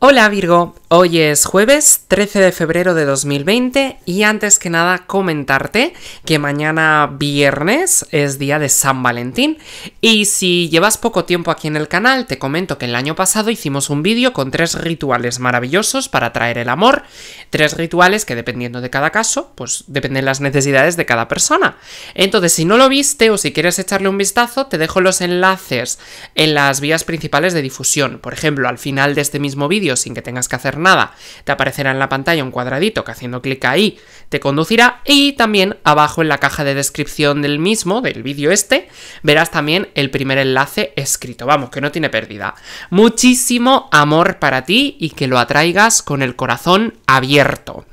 Hola Virgo, hoy es jueves 13 de febrero de 2020 y antes que nada comentarte que mañana viernes es día de San Valentín y si llevas poco tiempo aquí en el canal te comento que el año pasado hicimos un vídeo con tres rituales maravillosos para traer el amor, tres rituales que dependiendo de cada caso pues dependen las necesidades de cada persona. Entonces si no lo viste o si quieres echarle un vistazo te dejo los enlaces en las vías principales de difusión, por ejemplo al final de este mismo vídeo sin que tengas que hacer nada, te aparecerá en la pantalla un cuadradito que haciendo clic ahí te conducirá y también abajo en la caja de descripción del mismo, del vídeo este, verás también el primer enlace escrito, vamos, que no tiene pérdida. Muchísimo amor para ti y que lo atraigas con el corazón abierto.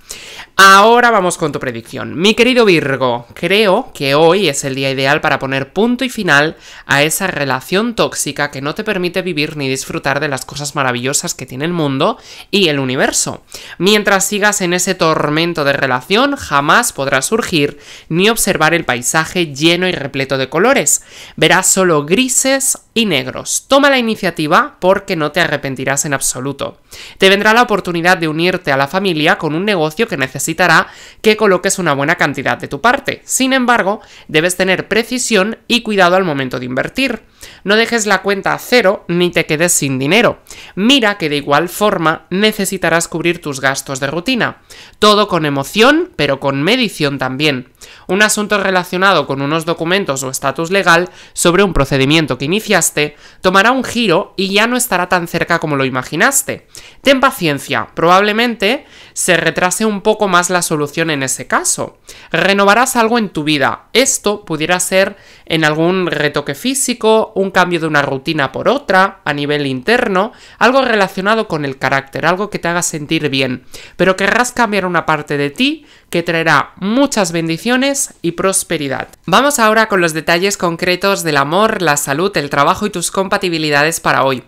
Ahora vamos con tu predicción. Mi querido Virgo, creo que hoy es el día ideal para poner punto y final a esa relación tóxica que no te permite vivir ni disfrutar de las cosas maravillosas que tiene el mundo y el universo. Mientras sigas en ese tormento de relación, jamás podrás surgir ni observar el paisaje lleno y repleto de colores. Verás solo grises y negros. Toma la iniciativa porque no te arrepentirás en absoluto. Te vendrá la oportunidad de unirte a la familia con un negocio que necesitas necesitará que coloques una buena cantidad de tu parte. Sin embargo, debes tener precisión y cuidado al momento de invertir. No dejes la cuenta a cero ni te quedes sin dinero. Mira que de igual forma necesitarás cubrir tus gastos de rutina. Todo con emoción, pero con medición también. Un asunto relacionado con unos documentos o estatus legal sobre un procedimiento que iniciaste tomará un giro y ya no estará tan cerca como lo imaginaste. Ten paciencia, probablemente se retrase un poco más la solución en ese caso. Renovarás algo en tu vida. Esto pudiera ser en algún retoque físico, un cambio de una rutina por otra, a nivel interno, algo relacionado con el carácter, algo que te haga sentir bien. Pero querrás cambiar una parte de ti que traerá muchas bendiciones y prosperidad. Vamos ahora con los detalles concretos del amor, la salud, el trabajo y tus compatibilidades para hoy.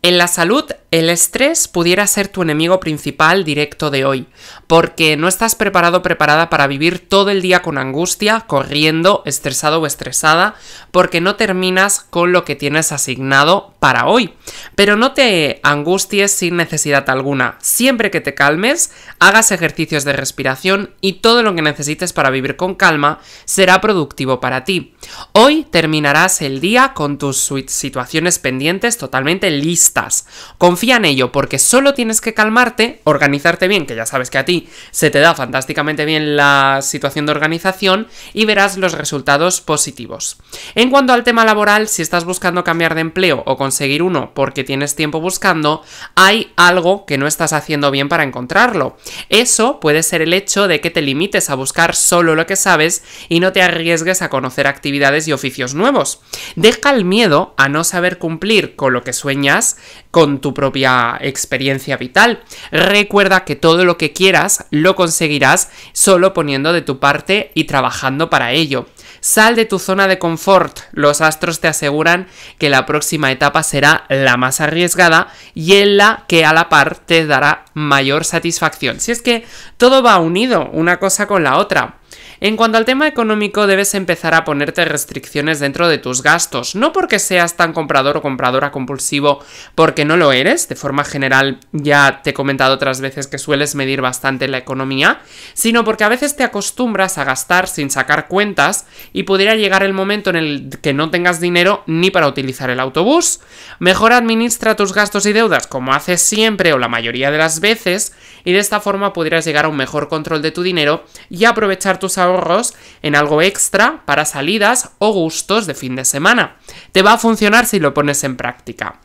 En la salud, el estrés pudiera ser tu enemigo principal directo de hoy, porque no estás preparado preparada para vivir todo el día con angustia, corriendo, estresado o estresada, porque no terminas con lo que tienes asignado para hoy. Pero no te angusties sin necesidad alguna. Siempre que te calmes, hagas ejercicios de respiración y todo lo que necesites para vivir con calma será productivo para ti. Hoy terminarás el día con tus situaciones pendientes totalmente listas. con Confía en ello porque solo tienes que calmarte, organizarte bien, que ya sabes que a ti se te da fantásticamente bien la situación de organización y verás los resultados positivos. En cuanto al tema laboral, si estás buscando cambiar de empleo o conseguir uno porque tienes tiempo buscando, hay algo que no estás haciendo bien para encontrarlo. Eso puede ser el hecho de que te limites a buscar solo lo que sabes y no te arriesgues a conocer actividades y oficios nuevos. Deja el miedo a no saber cumplir con lo que sueñas, con tu propio experiencia vital. Recuerda que todo lo que quieras lo conseguirás solo poniendo de tu parte y trabajando para ello. Sal de tu zona de confort. Los astros te aseguran que la próxima etapa será la más arriesgada y en la que a la par te dará mayor satisfacción. Si es que todo va unido una cosa con la otra. En cuanto al tema económico, debes empezar a ponerte restricciones dentro de tus gastos, no porque seas tan comprador o compradora compulsivo, porque no lo eres, de forma general ya te he comentado otras veces que sueles medir bastante la economía, sino porque a veces te acostumbras a gastar sin sacar cuentas y pudiera llegar el momento en el que no tengas dinero ni para utilizar el autobús. Mejor administra tus gastos y deudas como haces siempre o la mayoría de las veces y de esta forma podrías llegar a un mejor control de tu dinero y aprovechar tus ahorros en algo extra para salidas o gustos de fin de semana. Te va a funcionar si lo pones en práctica.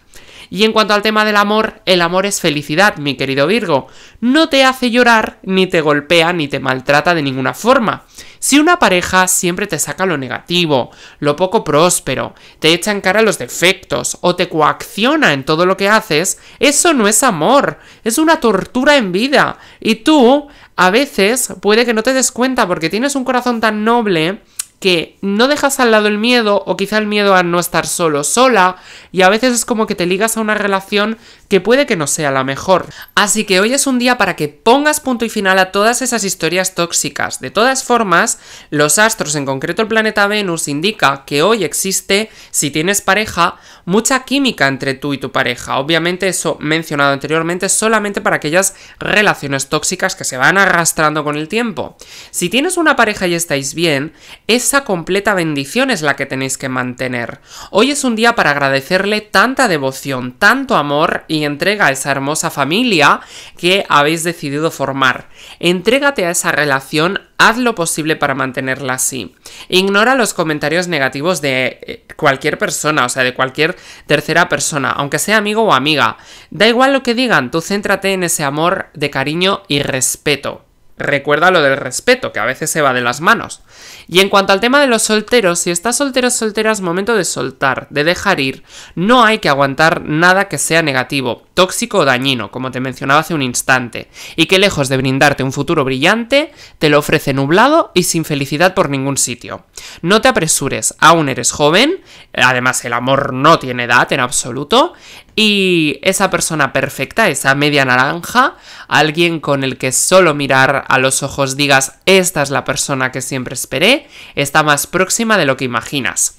Y en cuanto al tema del amor, el amor es felicidad, mi querido Virgo. No te hace llorar, ni te golpea, ni te maltrata de ninguna forma. Si una pareja siempre te saca lo negativo, lo poco próspero, te echa en cara los defectos o te coacciona en todo lo que haces, eso no es amor, es una tortura en vida. Y tú, a veces, puede que no te des cuenta porque tienes un corazón tan noble que no dejas al lado el miedo o quizá el miedo a no estar solo, sola, y a veces es como que te ligas a una relación que puede que no sea la mejor. Así que hoy es un día para que pongas punto y final a todas esas historias tóxicas. De todas formas, los astros, en concreto el planeta Venus, indica que hoy existe, si tienes pareja, mucha química entre tú y tu pareja. Obviamente eso mencionado anteriormente solamente para aquellas relaciones tóxicas que se van arrastrando con el tiempo. Si tienes una pareja y estáis bien, esa completa bendición es la que tenéis que mantener. Hoy es un día para agradecerle tanta devoción, tanto amor y y entrega a esa hermosa familia que habéis decidido formar. Entrégate a esa relación, haz lo posible para mantenerla así. Ignora los comentarios negativos de eh, cualquier persona, o sea, de cualquier tercera persona, aunque sea amigo o amiga. Da igual lo que digan, tú céntrate en ese amor de cariño y respeto. Recuerda lo del respeto, que a veces se va de las manos. Y en cuanto al tema de los solteros, si estás soltero o soltera es momento de soltar, de dejar ir. No hay que aguantar nada que sea negativo tóxico o dañino, como te mencionaba hace un instante, y que lejos de brindarte un futuro brillante, te lo ofrece nublado y sin felicidad por ningún sitio. No te apresures, aún eres joven, además el amor no tiene edad en absoluto, y esa persona perfecta, esa media naranja, alguien con el que solo mirar a los ojos digas, esta es la persona que siempre esperé, está más próxima de lo que imaginas.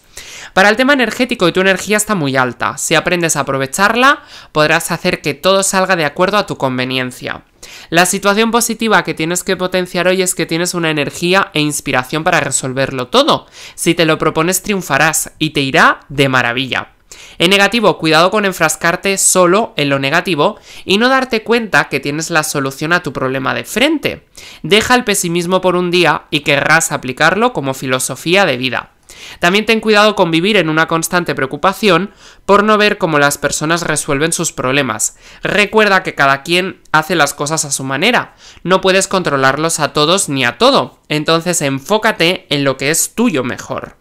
Para el tema energético, tu energía está muy alta. Si aprendes a aprovecharla, podrás hacer que todo salga de acuerdo a tu conveniencia. La situación positiva que tienes que potenciar hoy es que tienes una energía e inspiración para resolverlo todo. Si te lo propones, triunfarás y te irá de maravilla. En negativo, cuidado con enfrascarte solo en lo negativo y no darte cuenta que tienes la solución a tu problema de frente. Deja el pesimismo por un día y querrás aplicarlo como filosofía de vida. También ten cuidado con vivir en una constante preocupación por no ver cómo las personas resuelven sus problemas. Recuerda que cada quien hace las cosas a su manera. No puedes controlarlos a todos ni a todo. Entonces enfócate en lo que es tuyo mejor.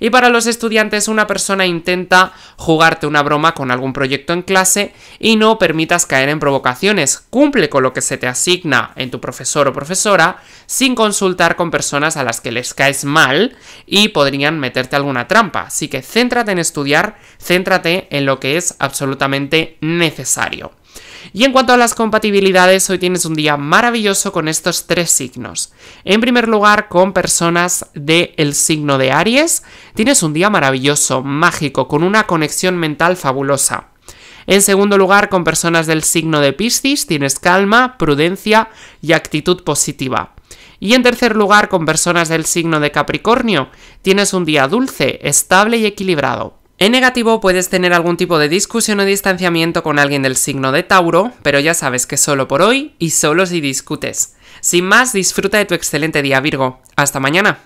Y para los estudiantes, una persona intenta jugarte una broma con algún proyecto en clase y no permitas caer en provocaciones. Cumple con lo que se te asigna en tu profesor o profesora sin consultar con personas a las que les caes mal y podrían meterte alguna trampa. Así que céntrate en estudiar, céntrate en lo que es absolutamente necesario. Y en cuanto a las compatibilidades, hoy tienes un día maravilloso con estos tres signos. En primer lugar, con personas del signo de Aries, tienes un día maravilloso, mágico, con una conexión mental fabulosa. En segundo lugar, con personas del signo de Piscis, tienes calma, prudencia y actitud positiva. Y en tercer lugar, con personas del signo de Capricornio, tienes un día dulce, estable y equilibrado. En negativo puedes tener algún tipo de discusión o distanciamiento con alguien del signo de Tauro, pero ya sabes que solo por hoy y solo si discutes. Sin más, disfruta de tu excelente día Virgo. Hasta mañana.